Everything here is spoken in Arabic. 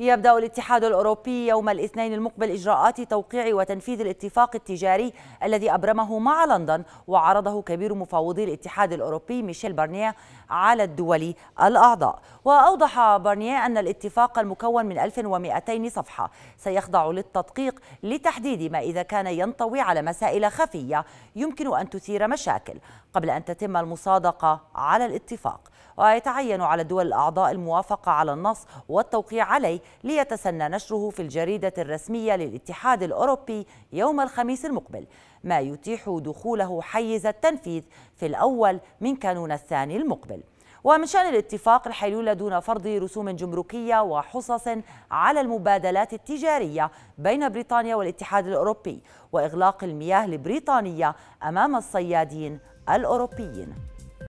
يبدأ الاتحاد الأوروبي يوم الاثنين المقبل إجراءات توقيع وتنفيذ الاتفاق التجاري الذي أبرمه مع لندن وعرضه كبير مفاوضي الاتحاد الأوروبي ميشيل بارنيه على الدول الأعضاء وأوضح بارنيه أن الاتفاق المكون من 1200 صفحة سيخضع للتدقيق لتحديد ما إذا كان ينطوي على مسائل خفية يمكن أن تثير مشاكل قبل أن تتم المصادقة على الاتفاق ويتعين على الدول الأعضاء الموافقة على النص والتوقيع عليه ليتسنى نشره في الجريدة الرسمية للاتحاد الأوروبي يوم الخميس المقبل ما يتيح دخوله حيز التنفيذ في الأول من كانون الثاني المقبل ومن شأن الاتفاق الحيلولة دون فرض رسوم جمركية وحصص على المبادلات التجارية بين بريطانيا والاتحاد الأوروبي وإغلاق المياه البريطانية أمام الصيادين الأوروبيين